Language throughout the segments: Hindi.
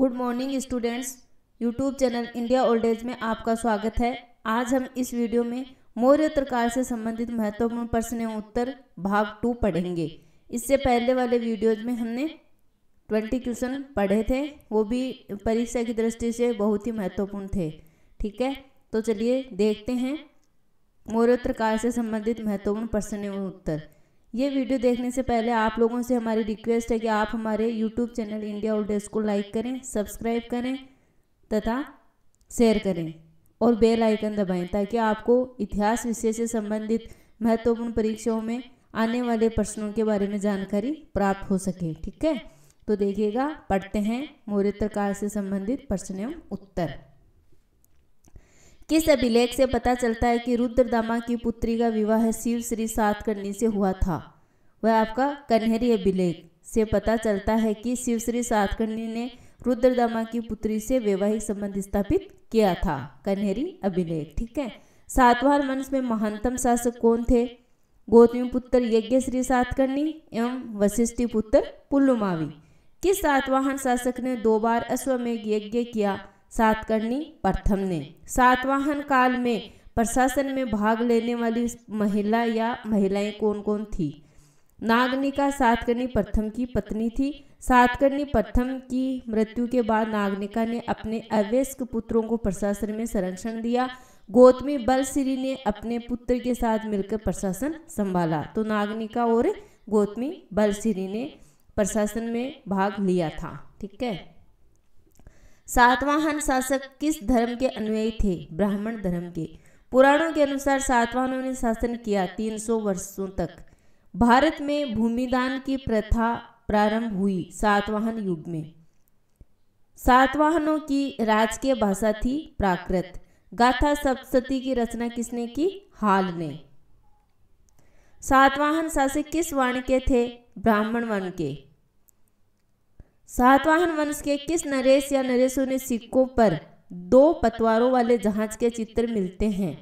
good morning students YouTube channel India old age में आपका स्वागत है आज हम इस वीडियो में मौर्य प्रकार से संबंधित महत्वपूर्ण प्रश्न उत्तर भाग टू पढ़ेंगे इससे पहले वाले वीडियोज में हमने ट्वेंटी क्वेश्चन पढ़े थे वो भी परीक्षा की दृष्टि से बहुत ही महत्वपूर्ण थे ठीक है तो चलिए देखते हैं मौर्य प्रकार से संबंधित महत्वपूर्ण प्रश्न उत्तर ये वीडियो देखने से पहले आप लोगों से हमारी रिक्वेस्ट है कि आप हमारे YouTube channel India old desk को लाइक करें सब्सक्राइब करें तथा शेयर करें और बेल आइकन दबाएं ताकि आपको इतिहास विषय से संबंधित महत्वपूर्ण परीक्षाओं में आने वाले प्रश्नों के बारे में जानकारी प्राप्त हो सके ठीक है तो देखिएगा पढ़ते हैं मौर्य काल से संबंधित प्रश्न एवं उत्तर किस अभिलेख से पता चलता है कि रुद्रदामा की पुत्री का विवाह शिव श्री सातकर्णी से हुआ था वह आपका कन्हरी अभिलेख से पता चलता है कि शिवश्री सातकर्णी ने रुद्रदामा की पुत्री से वैवाहिक संबंध स्थापित किया था कन्हरी अभिलेख ठीक है सातवाहन वंश में महानतम शासक कौन थे गौतमी पुत्र यज्ञ श्री सातकर्णी एवं वशिष्ठी पुत्र पुल्लुमावी किस सातवाहन शासक ने दो बार अश्वमेघ यज्ञ किया सातकर्णी प्रथम ने सातवाहन काल में प्रशासन में भाग लेने वाली महिला या महिलाएं कौन कौन थी नागनिका सातकर्णी प्रथम की पत्नी थी सातकर्णी प्रथम की मृत्यु के बाद नागनिका ने अपने अवयस्क पुत्रों को प्रशासन में संरक्षण दिया गोतमी बलश्री ने अपने पुत्र के साथ मिलकर प्रशासन संभाला तो नागनिका और गोतमी बलश्री ने प्रशासन में भाग लिया था ठीक है सातवाहन शासक किस धर्म के अनुयायी थे ब्राह्मण धर्म के पुराणों के अनुसार सातवाहनों ने शासन किया 300 वर्षों तक भारत में भूमिदान की प्रथा प्रारंभ हुई सातवाहन युग में सातवाहनों की राजकीय भाषा थी प्राकृत गाथा सप्तती की रचना किसने की हाल ने सातवाहन शासक किस वर्ण के थे ब्राह्मण वर्ण के सातवाहन वंश के किस नरेश या नरेशों ने सिक्कों पर दो पतवारों वाले जहाज के चित्र मिलते हैं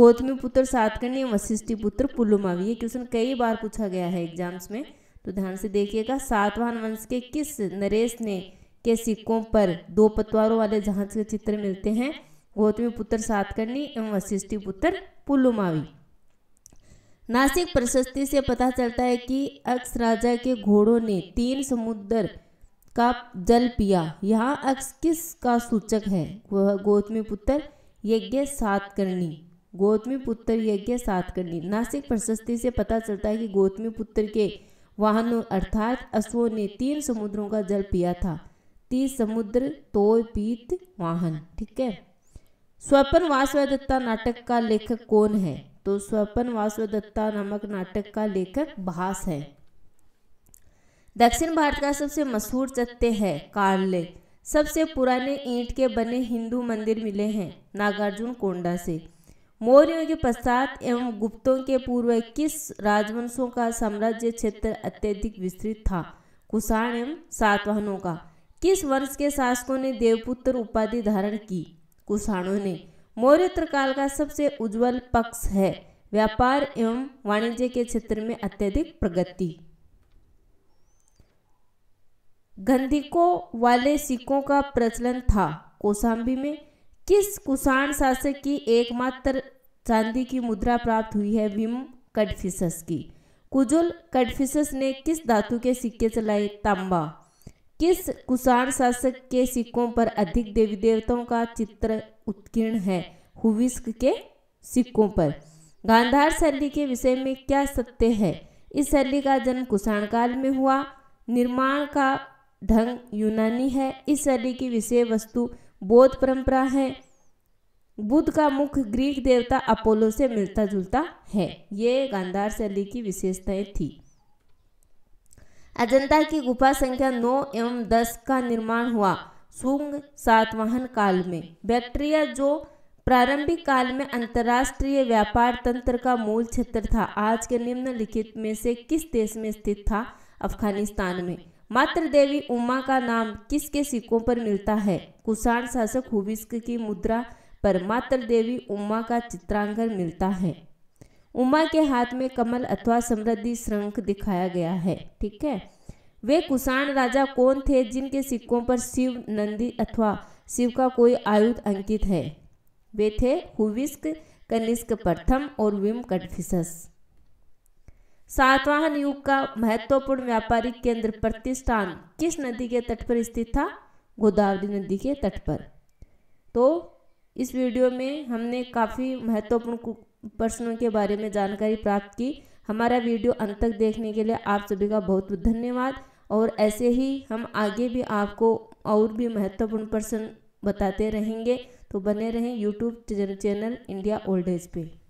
गौतमी पुत्र सातकर्णी वशिष्ठी पुत्र पुलुमावी ये क्वेश्चन कई बार पूछा गया है एग्जाम्स में तो ध्यान से देखिएगा सातवाहन वंश के किस नरेश ने के सिक्कों पर दो पतवारों वाले जहाज के चित्र मिलते हैं गौतमी पुत्र सातकर्णी एवं वशिष्ठी पुत्र पुलुमावी नासिक प्रशस्ति से पता चलता है कि अक्स राजा के घोड़ों ने तीन समुद्र का जल पिया यहाँ अक्स किस का सूचक है वह गौतमी पुत्र यज्ञ सात करनी गौतमी पुत्र यज्ञ सात करनी नासिक प्रशस्ति से पता चलता है कि गौतमी पुत्र के वाहनों अर्थात अश्वों ने तीन समुद्रों का जल पिया था तीस समुद्र तो पीत वाहन ठीक है स्वपन वासवदत्ता नाटक का लेखक कौन है तो स्वपन वासुदत्ता नामक नाटक का लेखक भास है दक्षिण भारत का सबसे मशहूर सत्य है कार्ले सबसे पुराने ईंट के बने हिंदू मंदिर मिले हैं नागार्जुन कोंडा से मौर्यों के पश्चात एवं गुप्तों के पूर्व किस राजवंशों का साम्राज्य क्षेत्र अत्यधिक विस्तृत था कुषाण एवं सातवाहनों का किस वंश के शासकों ने देवपुत्र उपाधि धारण की कुषाणों ने मौर्य त्रिकाल का सबसे उज्जवल पक्ष है व्यापार एवं वाणिज्य के क्षेत्र में अत्यधिक प्रगति गंधिकों वाले सिक्कों का प्रचलन था कोसाम्बी में किस कुषाण शासक की एकमात्र चांदी की मुद्रा प्राप्त हुई है विम कटफिस की कुजुल कटफिस ने किस धातु के सिक्के चलाए तांबा किस कुषाण शासक के सिक्कों पर अधिक देवी देवताओं का चित्र उत्कीर्ण है हुविस्क के सिक्कों पर गांधार शैली के विषय में क्या सत्य है इस शैली का जन्म कुषाण काल में हुआ निर्माण का ढंग यूनानी है इस शैली की विषय वस्तु बौद्ध परंपरा है बुद्ध का मुख ग्रीक देवता अपोलो से मिलता जुलता है ये गांधार शैली की विशेषताएं थी अजंता की गुफा संख्या 9 एवं 10 का निर्माण हुआ सुंग सातवाहन काल में बैक्टीरिया जो प्रारंभिक काल में अंतर्राष्ट्रीय व्यापार तंत्र का मूल क्षेत्र था आज के निम्नलिखित में से किस देश में स्थित था अफगानिस्तान में मात्र देवी उमा का नाम किसके सिक्कों पर मिलता है कुषाण शासक हुबिस्क की मुद्रा पर मात्र देवी उमा का चित्रांकन मिलता है उमा के हाथ में कमल अथवा समृद्धि श्रंख दिखाया गया है ठीक है वे कुषाण राजा कौन थे जिनके सिक्कों पर शिव नंदी अथवा शिव का कोई आयुध अंकित है वे थे हुविस्क कनिष्क प्रथम और विम कन्फ्यूसस सातवाहन युग का महत्वपूर्ण व्यापारिक केंद्र प्रतिष्ठान किस नदी के तट पर स्थित था गोदावरी नदी के तट पर तो इस वीडियो में हमने काफ़ी महत्वपूर्ण प्रश्नों के बारे में जानकारी प्राप्त की हमारा वीडियो अंत तक देखने के लिए आप सभी का बहुत बहुत धन्यवाद और ऐसे ही हम आगे भी आपको और भी महत्वपूर्ण प्रश्न बताते रहेंगे तो बने रहें YouTube channel India old age पे